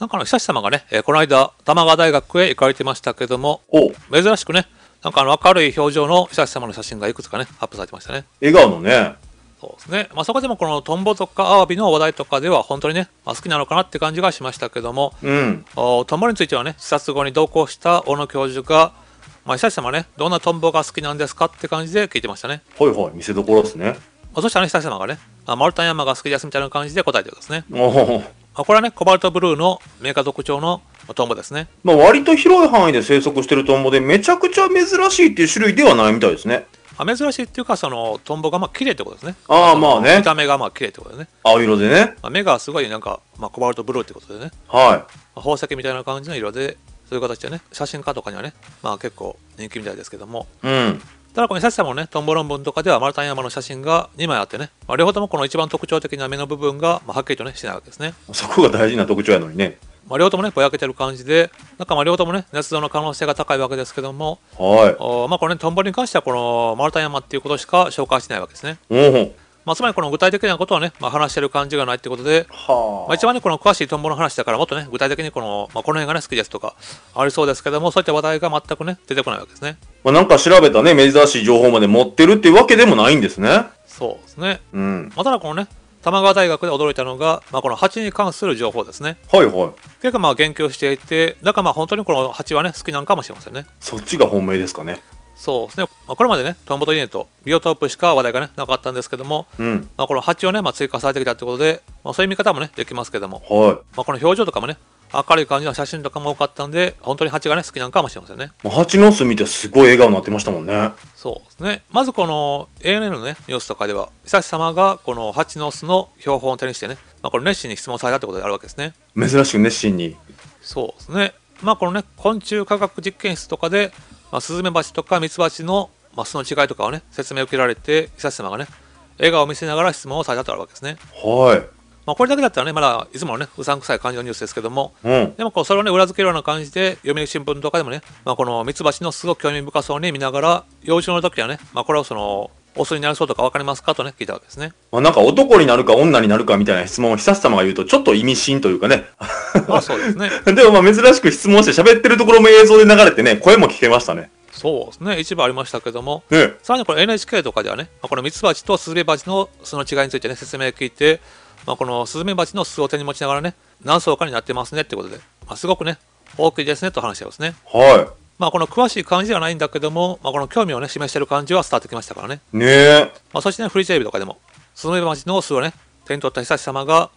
なんかの久様がね、えー、この間、玉川大学へ行かれてましたけども、珍しくね、なんかあの明るい表情の久志様の写真がいくつかね、アップされてましたね。笑顔のね。そうですね。まあ、そこでもこのトンボとかアワビの話題とかでは本当にね、まあ、好きなのかなって感じがしましたけども、うん、おトンボについてはね、視察後に同行した小野教授が、まあ、久志様ね、どんなトンボが好きなんですかって感じで聞いてましたね。はいはい、見せどころですね。まあ、そしたら、ね、久志様がね、まあ、マルタン山が好きですみたいな感じで答えてるんですね。おあこれはね、コバルトブルーのメーカー特徴のトンボですね。まあ、割と広い範囲で生息してるトンボで、めちゃくちゃ珍しいっていう種類ではないみたいですね。あ珍しいっていうか、そのトンボがまあ綺麗ってことですね。ああ、まあね。見た目がまあ綺麗ってことですね。青色でね。まあ、目がすごいなんか、まあ、コバルトブルーってことでね。はい。まあ、宝石みたいな感じの色で、そういう形でね、写真家とかにはね、まあ結構人気みたいですけども、うん。ただこの久しさもね、トンボ論文とかでは丸太山の写真が2枚あってね、まあ、両方ともこの一番特徴的な目の部分が、まあ、はっきりとね、しないわけですね。そこが大事な特徴やのにね。まあ、両方ともね、ぼやけてる感じで、なんかまあ両方ともね、捏造の可能性が高いわけですけども、はい。おまあこれね、トンボに関してはこの丸太山っていうことしか紹介しないわけですね。うん。まあ、つまりこの具体的なことはね、まあ、話してる感じがないってことで、はあ、まあ、一番ね、この詳しいトンボの話だから、もっとね、具体的にこの、まあ、この辺がね、好きですとか、ありそうですけども、そういった話題が全くね、出てこないわけですね。まあ、なんか調べたね、珍しい情報まで持ってるっていうわけでもないんですね。そうですね。うん。まあ、ただこのね、玉川大学で驚いたのが、まあ、この蜂に関する情報ですね。はいはい。結構まあ言及していて、だからまあ本当にこの蜂はね、好きなのかもしれませんね。そっちが本命ですかね。そうですね、まあ、これまでね、トンボとネとビオトープしか話題が、ね、なかったんですけども、うん、まあ、この蜂をね、まあ、追加されてきたということで、まあ、そういう見方もね、できますけども、はい、まあ、この表情とかもね、明るい感じの写真とかも多かったんで、本当に蜂がね、好きなのかもしれませんね。蜂の巣見てすごい笑顔になってましたもんね。そうですね。まずこの ANN のね、ニュースとかでは、久志様がこの蜂の巣の標本を手にしてね、まあ、これ熱心に質問されたってことであるわけですね。珍しく熱心に。そうですね。まあこのね、昆虫科学実験室とかで、まあ、スズメバチとかミツバチの、まあ、巣の違いとかをね説明を受けられて久志様がね笑顔を見せながら質問をされたとあるわけですね。はいまあ、これだけだったらねまだいつものねうさんくさい感じのニュースですけども、うん、でもこうそれをね裏付けるような感じで読売新聞とかでもね、まあ、このミツバチのすごく興味深そうに見ながら幼虫の時はね、まあ、これをそのお酢になりそうとか分かりますかとね、聞いたわけですね。まあ、なんか男になるか女になるかみたいな質問を久し様が言うと、ちょっと意味深というかね。まあそうですね。でもまあ珍しく質問して喋ってるところも映像で流れてね、声も聞けましたね。そうですね、一部ありましたけども、ね、さらにこの NHK とかではね、まあ、このミツバチとスズメバチの巣の違いについてね、説明聞いて、まあ、このスズメバチの巣を手に持ちながらね、何層かになってますねってことで、まあ、すごくね、大きいですねと話してますね。はい。まあ、この詳しい感じではないんだけども、まあ、この興味をね、示してる感じは伝わってきましたからね。ねえ。まあ、そしてね、フリーテレビとかでも、スズメバチの巣をね、手に取った久仁さまが、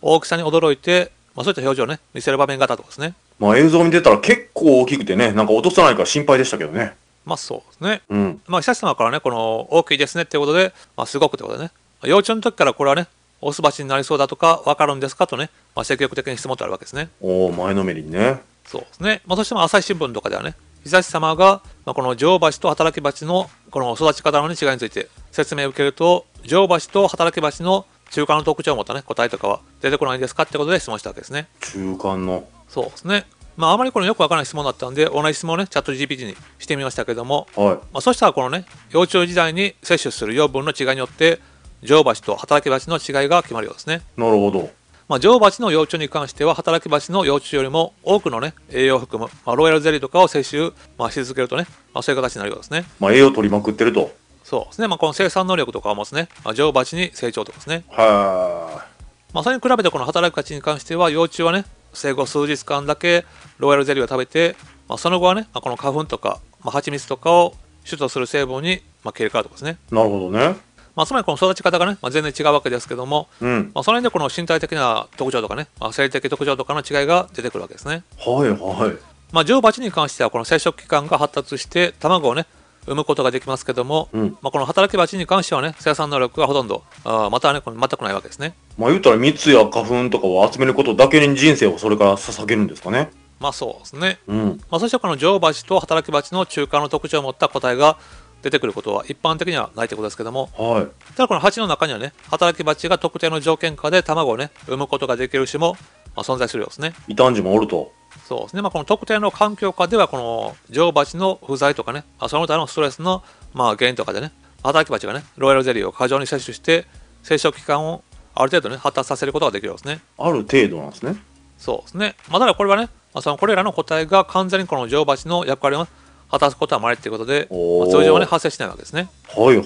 大きさに驚いて、まあ、そういった表情をね、見せる場面があったとかですね。まあ、映像を見てたら結構大きくてね、なんか落とさないか心配でしたけどね。まあ、そうですね。うん。まあ、久仁さまからね、この、大きいですねっていうことで、まあ、すごくってことでね、幼虫の時からこれはね、オスバチになりそうだとか分かるんですかとね、まあ、積極的に質問とあるわけですね。おお、前のめりにね。そうですね。まあ、そしても朝日新聞とかではね、差し様が、まあ、この女王と働き蜂のこの育ち方の違いについて説明を受けると、女王橋と働き橋の中間の特徴を持ったね、答えとかは出てこないんですかってことで質問したわけですね。中間の。そうですね。まあ、あまりこのよくわからない質問だったんで、同じ質問をね、チャット GPT にしてみましたけども、はい、まあ、そしたらこのね、幼虫時代に摂取する養分の違いによって、女王橋と働き蜂の違いが決まるようですね。なるほど。まあ、女王蜂の幼虫に関しては、働き蜂の幼虫よりも多くのね、栄養を含む、まあ、ロイヤルゼリーとかを摂取、まあ、し続けるとね、まあ、そういう形になるようですね。まあ、栄養を取りまくってると。そうですね。まあ、この生産能力とかを持つね、まあ、女王蜂に成長とかですね。はい。まあ、それに比べてこの働き蜂に関しては、幼虫はね、生後数日間だけロイヤルゼリーを食べて、まあ、その後はね、まあ、この花粉とか、まあ、蜂蜜とかを主とする成分に、まあ、切り替わるとかですね。なるほどね。まあ、つまりこの育ち方がね、まあ、全然違うわけですけども、うん、まあ、その辺でこの身体的な特徴とかね、まあ、生理的特徴とかの違いが出てくるわけですね。はいはい。まあ、女王蜂に関してはこの生殖器官が発達して卵をね産むことができますけども、うん、まあ、この働き蜂に関してはね生産能力がほとんどあまたねこれ全くないわけですね。まあ、言うたら蜜や花粉とかを集めることだけに人生をそれから捧げるんですかね。まあそうですね。うん、まあ、そしてこの女王蜂と働き蜂の中間の特徴を持った個体が出てくることは一般的にはないということですけども、はい、ただこの蜂の中にはね働き蜂が特定の条件下で卵をね産むことができる種も、まあ、存在するようですね異端児もおるとそうですね、まあ、この特定の環境下ではこの女王蜂の不在とかね、まあ、その他のストレスの、まあ、原因とかでね働き蜂がねロイヤルゼリーを過剰に摂取して生殖期間をある程度ね発達させることができるようですねある程度なんですねそうですね、まあ、ただこれはね、まあ、そのこれらの個体が完全にこの女王蜂の役割を果たすことはまれということで、まあ、通常はね、発生しないわけですね。はいはい。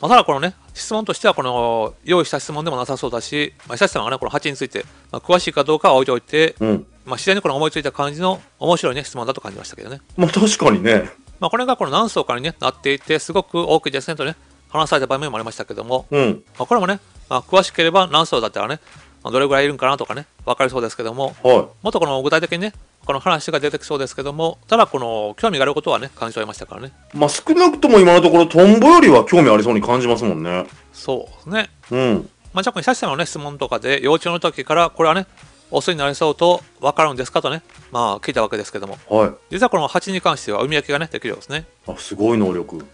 まあ、ただこのね、質問としては、この、用意した質問でもなさそうだし、まあ、久志さんは、ね、この8について、まあ、詳しいかどうかは置いておいて、うん、まあ、自然にこの思いついた感じの面白いね、質問だと感じましたけどね。まあ、確かにね。まあ、これがこの何層かに、ね、なっていて、すごく多くですねとね、話された場面もありましたけども、うん、まあ、これもね、まあ、詳しければ何層だったらね、どれぐらいいるんかなとかね、分かりそうですけども、はい、もっとこの具体的にね、この話が出てきそうですけども、ただこの興味があることはね、感じちゃいましたからね。まあ少なくとも今のところ、トンボよりは興味ありそうに感じますもんね。そうですね。うん。まあ、若干、久しのね、質問とかで、幼虫の時から、これはね、オスになりそうと分かるんですかとね、まあ聞いたわけですけども、はい、実はこの蜂に関しては、海焼きがね、できるようですね。あ、すごい能力。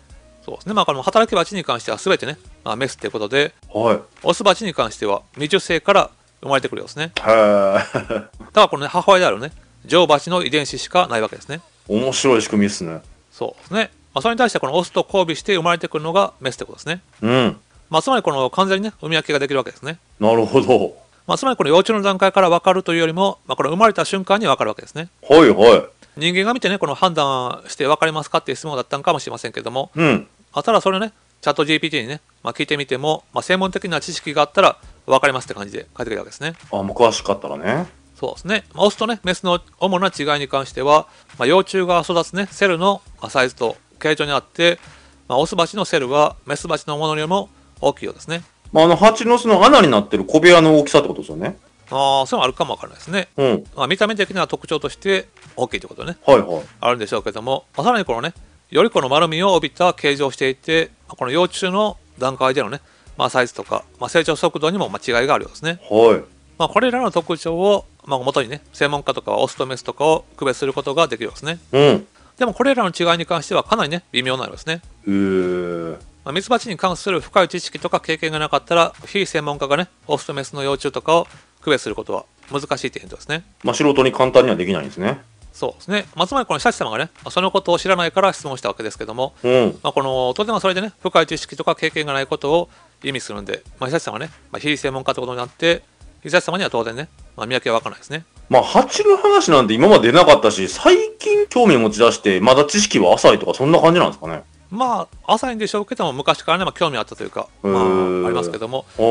そうですね。まあ、この働き蜂に関しては全てね、まあ、メスっていうことで、はい、オス蜂に関しては、未受精から生まれてくるようですね。はい。だからこの、ね、母親であるね、女王蜂の遺伝子しかないわけですね。面白い仕組みですね。そうですね。まあ、それに対してこのオスと交尾して生まれてくるのがメスってことですね。うん。まあ、つまりこの完全にね、産み分けができるわけですね。なるほど。まあ、つまりこの幼虫の段階から分かるというよりも、まあ、この生まれた瞬間に分かるわけですね。はいはい。人間が見てね、この判断して分かりますかっていう質問だったのかもしれませんけども、うん。あただそれね、チャット GPT にね、まあ、聞いてみても、まあ、専門的な知識があったら分かりますって感じで書いてくるわけですね。あ、もう詳しかったらね。そうですね。まあ、オスとね、メスの主な違いに関しては、まあ、幼虫が育つね、セルのサイズと形状にあって、まあ、オスバチのセルはメスバチのものよりも大きいようですね。まあ、あの、蜂の巣の穴になってる小部屋の大きさってことですよね。ああ、そういうのあるかもわからないですね。うん。まあ、見た目的な特徴として大きいってことね。はいはい。あるんでしょうけども、まあ、さらにこのね、よりこの丸みを帯びた形状をしていて、この幼虫の段階でのね、まあ、サイズとか、まあ、成長速度にも間違いがあるようですね。はいまあ、これらの特徴を、まあ、元にね専門家とかはオスとメスとかを区別することができるようですね。うん、でもこれらの違いに関してはかなりね微妙なようですね。へえーまミツバチに関する深い知識とか経験がなかったら非専門家がねオスとメスの幼虫とかを区別することは難しい点ですね。まあ、素人に簡単にはできないんですね。そうですね、まあ、つまりこの久志様がね、そのことを知らないから質問したわけですけども、うん、まあ、この当然それでね深い知識とか経験がないことを意味するんで、まあ、久志様はね、まあ、非専門家ということになって久志様には当然ね、まあ、見分けは分からないですね。まあ、蜂の話なんて今まで出なかったし、最近興味を持ち出して、まだ知識は浅いとか、そんな感じなんですかね。まあ、浅いんでしょうけども、昔からね、まあ、興味あったというか、まあ、ありますけども、まあ、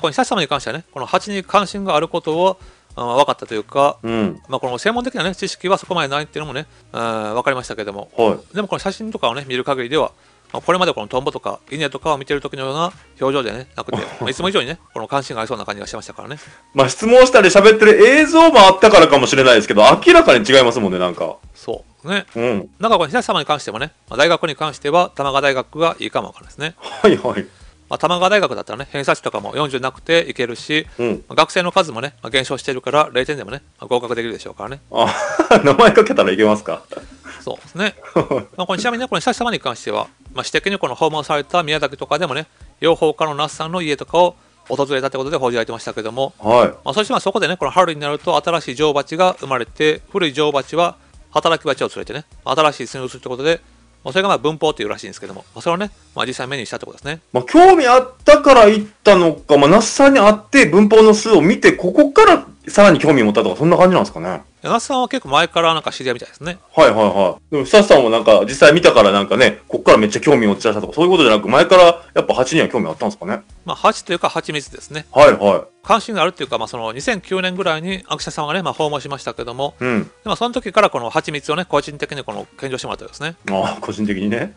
この久し様に関してはね、この蜂に関心があることを、分かったというか、うん、まあ、この専門的な、ね、知識はそこまでないっていうのもね、うん、分かりましたけども、はい、でもこの写真とかをね見る限りでは、これまでこのトンボとか稲とかを見てる時のような表情でねなくて、まあ、いつも以上にねこの関心がありそうな感じがしましたからねまあ質問したり喋ってる映像もあったからかもしれないですけど明らかに違いますもんねなんかそうね、うん、なんかこの東様に関してもね、まあ、大学に関しては玉川大学がいいかもわからないですねはいはいまあ、玉川大学だったらね偏差値とかも40なくていけるし、うん、学生の数もね、まあ、減少してるから0点でもね、まあ、合格できるでしょうからねあ 名前かけたらいけますかそうですね まあこれちなみにねこの久志様に関しては、まあ、私的にこの訪問された宮崎とかでもね養蜂家の那須さんの家とかを訪れたということで報じられてましたけども、はい、まあ、そしてまあそこでねこの春になると新しい女王蜂が生まれて古い女王蜂は働き蜂を連れてね新しい巣に移るということでそれがまあ文法っていうらしいんですけども、それをね、まあ、実際目にしたってことですね。まあ、興味あったから行ったのか、まあ、那須さんに会って文法の数を見て、ここからさらに興味を持ったとか、そんな感じなんですかね。柳さんは結構前からなんか知り合いみたいですね。はいはいはい。でも、フさんもなんか、実際見たからなんかね、こっからめっちゃ興味持ち出したとか、そういうことじゃなく、前からやっぱ蜂には興味あったんですかね。まあ、蜂というか蜂蜜ですね。はいはい。関心があるっていうか、まあ、その2009年ぐらいに秋田さんがね、まあ、訪問しましたけども、うん、でも、その時からこの蜂蜜をね、個人的にこの献上してもらったんですね。ああ、個人的にね。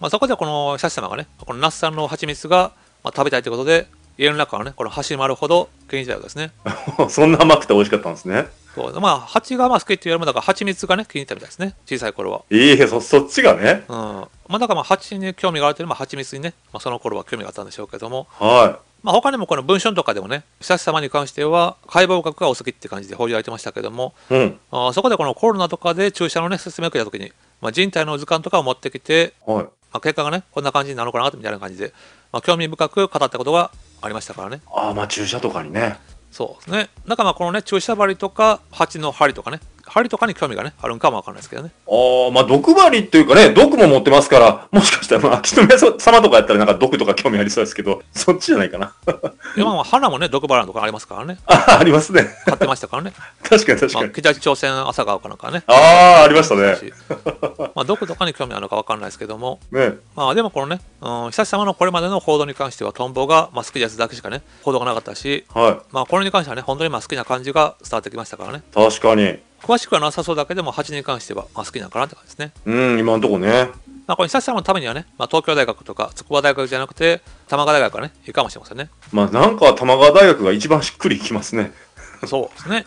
まあ、そこでこの久様がね、この那須さんの蜂蜜が、まあ、食べたいということで、家の中をね、この走りるほど気にしたわけですね。そんな甘くて美味しかったんですね。そうまあ、蜂がまあ好きって言われるも、だから蜂蜜がね、気に入ったみたいですね、小さい頃は。いいえ、そそっちがね。うん。まあ、だからまあ蜂に興味があるというのは、蜂蜜にね、まあ、その頃は興味があったんでしょうけども。はい。まあ、他にもこの文春とかでもね、久し様に関しては、解剖学がお好きって感じで報じられてましたけども、うん、あそこでこのコロナとかで注射のね、進めを受けた時に、まあ、人体の図鑑とかを持ってきて、はい、まあ、結果がね、こんな感じになるのかなみたいな感じで、まあ、興味深く語ったことがありましたからね。ああ、まあ注射とかにね。そうですね。なんかまあこのね、注射針とか、鉢の針とかね、針とかに興味がね、あるんかもわかんないですけどね。ああ、まあ、毒針っていうかね、毒も持ってますから、もしかしたら、まあ、秋篠様とかやったらなんか毒とか興味ありそうですけど、そっちじゃないかな。今や、まあ、花もね、毒針とかありますからね。あ ありますね。買ってましたからね。確かに確かに。まあ、北朝鮮朝顔かなんかね。ああ、ありましたね。まあ、毒とかに興味あるのかわかんないですけども、ね、まあ、でもこのね、うん、久し様のこれまでの報道に関しては、トンボが、まあ、好きなやつだけしかね、報道がなかったし、はい、まあ、これに関してはね、本当にまあ好きな感じが伝わってきましたからね。確かに。詳しくはなさそうだけども、8人に関しては、まあ、好きなのかなって感じですね。うん、今のとこね。まあ、これ久志さんのためにはね、まあ、東京大学とか筑波大学じゃなくて、玉川大学がね、いいかもしれませんね。まあ、なんか玉川大学が一番しっくりきますね。そうですね。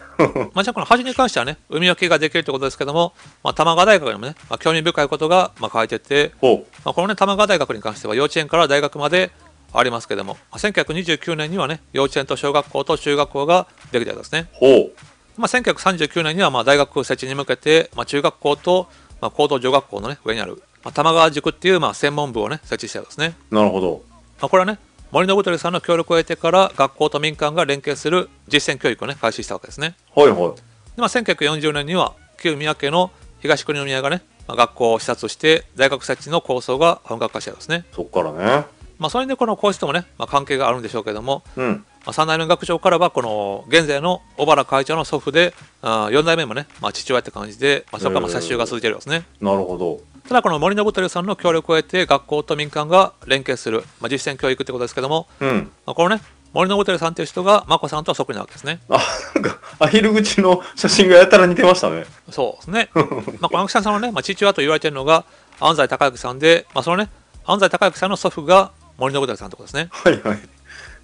まあ、じゃあこの端に関してはね、海分けができるってことですけども、まあ、玉川大学にもね、まあ、興味深いことがまあ書いてて、ほまあ、このね、玉川大学に関しては幼稚園から大学までありますけども、まあ、1929年にはね、幼稚園と小学校と中学校ができたんですね。ほうまあ、1939年にはまあ大学設置に向けて、まあ、中学校と、まあ、高等女学校の、ね、上にある、まあ、玉川塾っていうまあ専門部を、ね、設置したようですね。なるほど、まあ、これはね森信鳥さんの協力を得てから学校と民間が連携する実践教育を、ね、開始したわけですね。はいはいでまあ、1940年には旧宮家の東国宮がね、まあ、学校を視察して大学設置の構想が本格化したようですね。そっからねまあ、それでこの皇室ともね、まあ、関係があるんでしょうけども、うん、まあ、三代目学長からはこの現在の小原会長の祖父であ四代目もね、まあ、父親って感じで、まあ、そこからまあ接収が続いてるんですね。なるほどただこの森信照さんの協力を得て学校と民間が連携する、まあ、実践教育ってことですけども、うん、まあ、このね森信照さんという人が眞子さんとはそっくりなわけですね。あなんかアヒル口の写真がやたら似てましたね。そうですね。まあ、この記さんのね、まあ、父親と言われてるのが安西孝之さんで、まあ、そのね安西孝之さんの祖父が森信輝さんとかですね。はいはい。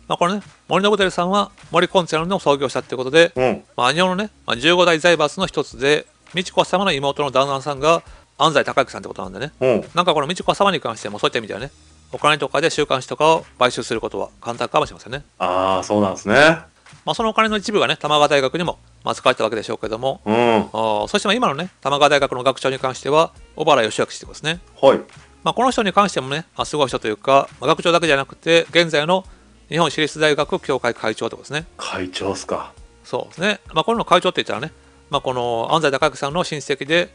まあ、これね、森信輝さんは森コンツェルの創業者ってことで、うん、まあ、アニのね、まあ、15代財閥の一つで、美智子様の妹の旦那さんが安西孝之さんってことなんでね、うん、なんかこの美智子様に関してもそういった意味ではね、お金とかで週刊誌とかを買収することは簡単かもしれませんね。ああ、そうなんですね。まあ、そのお金の一部がね玉川大学にもまあ使われたわけでしょうけども、うん、あそしてまあ今のね玉川大学の学長に関しては小原義明氏ですね、はいまあ、この人に関してもね、まあ、すごい人というか、まあ、学長だけじゃなくて現在の日本私立大学協会会長ってことですね会長っすかそうですね、まあ、この会長って言ったらね、まあ、この安西孝之さんの親戚で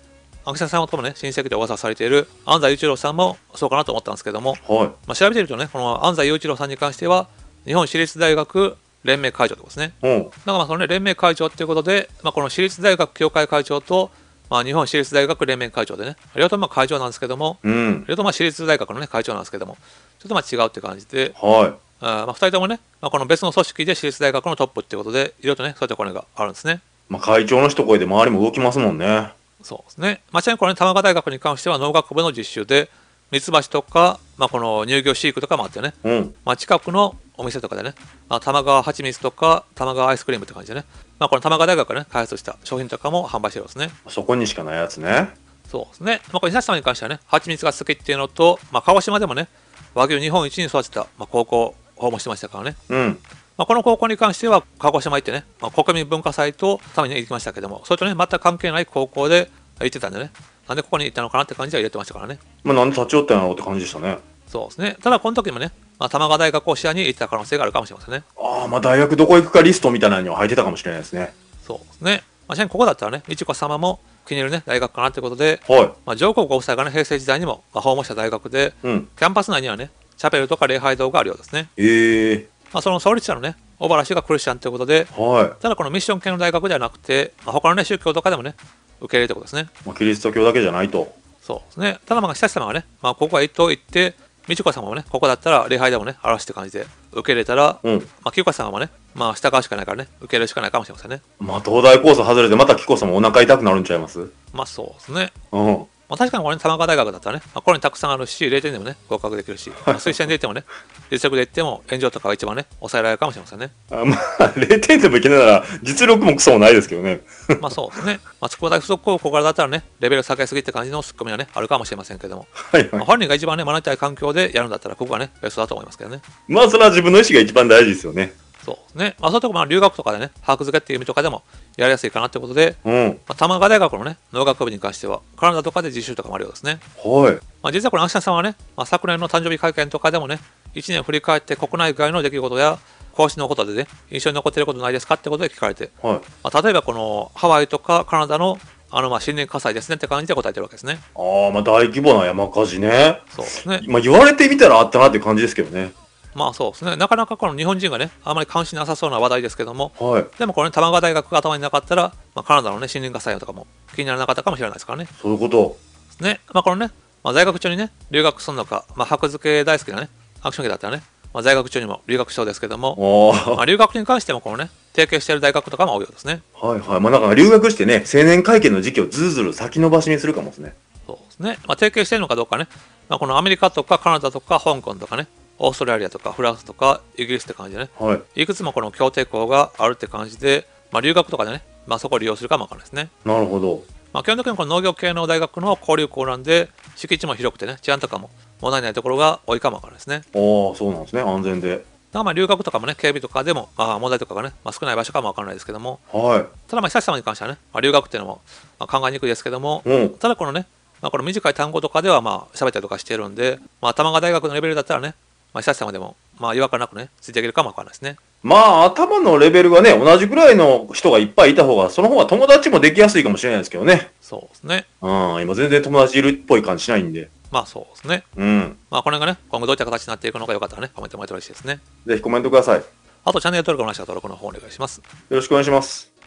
安田さんともね親戚で噂されている安西雄一郎さんもそうかなと思ったんですけども、はい、まあ、調べてるとねこの安西雄一郎さんに関しては日本私立大学連盟会長ですね。だからまあその、ね、連盟会長っていうことで、まあ、この私立大学協会会長と、まあ、日本私立大学連盟会長でね、両方とも会長なんですけども、うん、両方とあ私立大学の、ね、会長なんですけども、ちょっとまあ違うって感じで、はい、あまあ、2人ともね、まあ、この別の組織で私立大学のトップっていうことで、いろいろとね、そういったこれがあるんですね。まあ、会長の一声で周りも動きますもんね。そうですね。まあ、ちなみにこれ、ね、玉川大学に関しては農学部の実習で、ミツバチとか、まあ、この乳業飼育とかもあってね、うん、まあ、近くのお店とかでね、まあ、玉川蜂蜜とか玉川アイスクリームって感じでね、まあ、この玉川大学がね開発した商品とかも販売してるんですねそこにしかないやつねそうですね、まあ、これ西さ様に関してはね蜂蜜が好きっていうのと、まあ、鹿児島でもね和牛日本一に育てた、まあ、高校訪問してましたからね、うんまあ、この高校に関しては鹿児島行ってね、まあ、国民文化祭とために行きましたけどもそれとね全く関係ない高校で行ってたんでねなんでここにいたのかなって感じは入れてましたからね。まあ、なんで立ち寄ったんやろうって感じでしたね。そうですね。ただ、この時もね、まあ、玉川大学を視野に行ってた可能性があるかもしれませんね。ああ、まあ、大学どこ行くかリストみたいなのには入ってたかもしれないですね。そうですね。まあ、ちなみにここだったらね、いちこ様も気に入るね、大学かなってことで、はい。まあ、上皇ご夫妻がね、平成時代にも、まあ、訪問した大学で、うん、キャンパス内にはね、チャペルとか礼拝堂があるようですね。へえー、まあ、その創立者のね、小原氏がクリスチャンということで、はい。ただこのミッション系の大学ではなくて、まあ、他のね、宗教とかでもね、受け入れるということですね。まあ、キリスト教だけじゃないと。そうですね。ただまあ、久志様はね、まあ、ここは一と言って、美智子様もね、ここだったら礼拝でもね、嵐って感じで受け入れたら、うん、まあ、紀子様もね、まあ、従うしかないからね、受け入れるしかないかもしれませんね。まあ、東大コース外れて、また紀子様お腹痛くなるんちゃいますまあ、そうですね。うん。まあ、確かにこれ、ね、玉川大学だったらね、まあ、これにたくさんあるし、0点でもね、合格できるし、まあ、推薦でいってもね、実力でいっても、炎上とかが一番ね、抑えられるかもしれませんね。あまあ、0点でもいけないなら、実力もクソもないですけどね。まあそうですね。まあ、筑波大付属高校からだったらね、レベル下げすぎって感じのツッコミはね、あるかもしれませんけども、はいはいまあ、本人が一番ね、学びたい環境でやるんだったら、ここはね、ベストだと思いますけどね。まあ、それは自分の意思が一番大事ですよね。そうね。まあ、そういうとこ、まあ、留学とかでね、把握付けっていう意味とかでも、やりやすいかなってことで、うん、まあ、玉川大学のね、農学部に関しては、カナダとかで実習とかもあるようですね。はい。まあ、実はこれ、芦田さんはね、まあ、昨年の誕生日会見とかでもね、1年振り返って国内外の出来事や、講師のことでね、印象に残っていることないですかってことで聞かれて、はい、まあ、例えばこのハワイとかカナダのあのまあ森林火災ですねって感じで答えてるわけですね。ああ、まあ大規模な山火事ね。そうですね。まあ言われてみたらあったなっていう感じですけどね。まあそうですね、なかなかこの日本人がね、あまり関心なさそうな話題ですけども、はい、でもこれ、ね、玉川大学が頭になかったら、まあ、カナダの、ね、森林火災とかも気にならなかったかもしれないですからね。そういうこと。ね、まあこのね、まあ、在学中にね、留学するのか、まあ、箔付け大好きなね、アクション系だったらね、まあ、在学中にも留学しそうですけども、まあ、留学に関してもこのね、提携している大学とかも多いようですね。はいはい。まあ、なんか留学してね、青年会見の時期をずるずる先延ばしにするかもですね。そうですね。まあ、提携しているのかどうかね、まあ、このアメリカとかカナダとか香港とかね、オーストラリアとかフランスとかイギリスって感じでね、はい、いくつもこの協定校があるって感じで、まあ、留学とかでね、まあ、そこを利用するかもわかんないですね。なるほど。まあ、基本的にこの農業系の大学の交流校なんで、敷地も広くてね、治安とかも問題ないところが多いかもわからないですね。ああ、そうなんですね、安全で。だまあ留学とかもね、警備とかでも、まあ、問題とかがね、まあ、少ない場所かもわからないですけども、はい、ただまあ、久しまに関してはね、まあ、留学っていうのも、まあ、考えにくいですけども、うん、ただこのね、まあ、この短い単語とかではまあ喋ったりとかしてるんで、まあ、玉川大学のレベルだったらね、まあ、久し様でも、まあ、違和感なくね、ついてあげるかもわからないですね。まあ、頭のレベルがね、同じぐらいの人がいっぱいいた方が、その方が友達もできやすいかもしれないですけどね。そうですね。うん、今全然友達いるっぽい感じしないんで。まあそうですね。うん。まあこの辺がね、今後どういった形になっていくのかよかったらね、コメントもらえたらしいですね。ぜひコメントください。あとチャンネル登録の話は登録の方お願いします。よろしくお願いします。